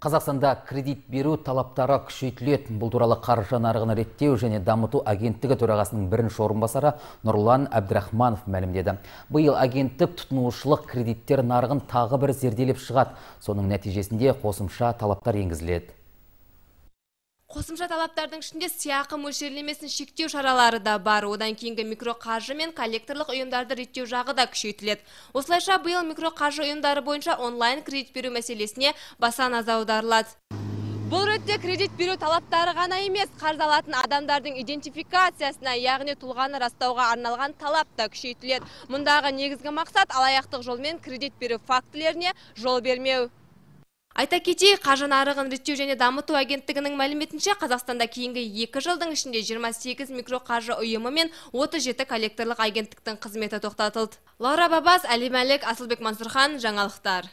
Қазақстанда кредит беру талаптары күшейтіледі. Бұл туралы қаржы нарығын реттеу және дамыту агенттігі төрағасының бірінші орынбасары Нұрлан Әбдірахманов мәлімдеді. Биыл агенттік тұтынушылық кредиттер нарығын тағы бір зерделеп шығады. Соның нәтижесінде қосымша талаптар енгізіледі қосымша талаптардың ішінде сыйақы мөлшерлемесін шектеу шаралары да бар одан кейінгі микроқаржы мен коллекторлық ұйымдарды реттеу жағы да күшейтіледі осылайша биыл микроқаржы ұйымдары бойынша онлайн кредит беру мәселесіне баса назар аударылады бұл ретте кредит беру талаптары ғана емес қарыз алатын адамдардың идентификациясына яғни тұлғаны растауға арналған талап та күшейтіледі мұндағы негізгі мақсат алаяқтық жолмен кредит беру фактілеріне жол бермеу айта кетейік қаржы нарығын реттеу және дамыту агенттігінің мәліметінше қазақстанда кейінгі екі жылдың ішінде 28 микроқаржы ұйымы мен 37 коллекторлық агенттіктің қызметі тоқтатылды лаура бабас әли мәлік асылбек мансырхан жаңалықтар